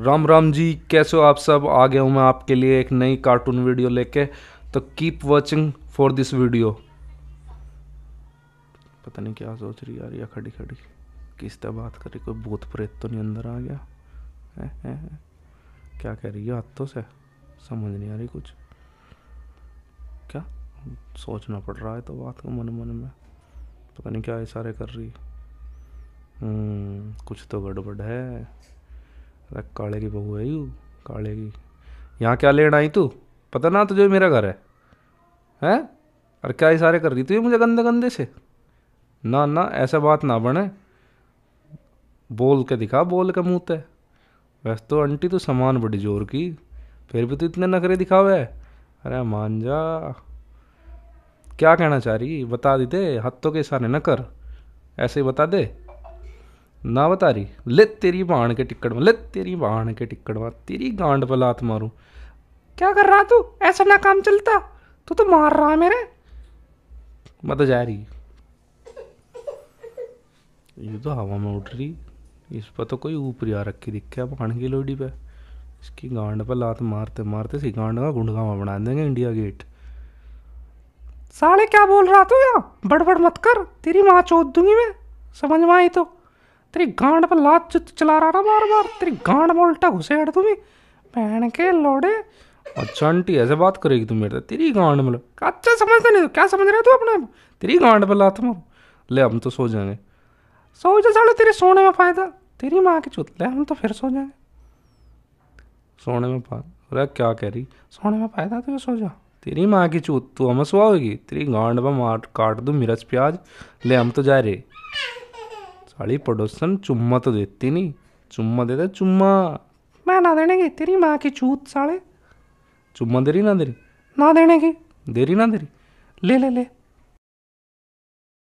राम राम जी कैसे हो आप सब आ गया हूँ मैं आपके लिए एक नई कार्टून वीडियो लेके तो keep watching for this video पता नहीं क्या सोच रही यार या खड़ी खड़ी किस तरह बात कर रही कोई भूत प्रेत तो नहीं अंदर आ गया है, है, है। क्या कह रही है हाथों से समझ नहीं आ रही कुछ क्या सोचना पड़ रहा है तो बात को मन मन में पता नहीं क्या इशारे कर रही हम्म, कुछ तो गड़बड़ है अरे काले की बहू है यू काले की यहाँ क्या लेना आई तू पता ना तुझे मेरा घर है हैं अरे क्या इशारे कर रही तू ये मुझे गंदे गंदे से ना ना ऐसा बात ना बने बोल के दिखा बोल के मुँह ते वैसे तो आंटी तो सामान बड़ी जोर की फिर भी तो इतने नखरे दिखावे अरे मान जा क्या कहना चाह रही बता दी दे के इशारे न कर ऐसे ही बता दे ना बतारी ले तेरी बाण के टिक्कड़ में ले तेरी बाण के टिक्कड़ तेरी गांड पर लात क्या कर रहा तू ऐसा ना काम चलता तू तो मार रहा मेरे मत जा रही ये तो हवा में उठ रही इस पर तो कोई ऊपरी आ रखी दिखे अब बाण की लोडी पे इसकी गांड पर लात मारते मारते इसकी गांड का गुंडगावा बना देंगे इंडिया गेट साले क्या बोल रहा तू यहाँ बड़बड़ मत कर तेरी माँ चोद दूंगी मैं समझ में आई तो तेरी गांड पर लात चुत चला रहा ना बार बार तेरी गांड में उल्टा घुसेड़ तुम्हें पहन के लोड़े अच्छा आंटी ऐसे बात करेगी तू मेरे तेरी गांड में मतलब। अच्छा समझते नहीं क्या समझ रहे तू अपने तेरी गांड पर लात मारू ले हम तो सो जाएंगे सो जा साले तेरे सोने में फ़ायदा तेरी माँ के चुत ले हम तो फिर सो जाएंगे सोने में फायदा अरे क्या कह रही सोने में फ़ायदा तो सो जा तेरी माँ की चूत तू हमें सुहाएगी तेरी गांड में मार काट दूँ मिर्च प्याज ले हम तो जा रहे साड़ी पड़ोसन चुम्मा तो देती नहीं चुम्मा देता चुम्मा मैं ना देने की तेरी माँ की चूत साड़े चुम्मा दे ना देरी ना देने की देरी ना देरी ले ले ले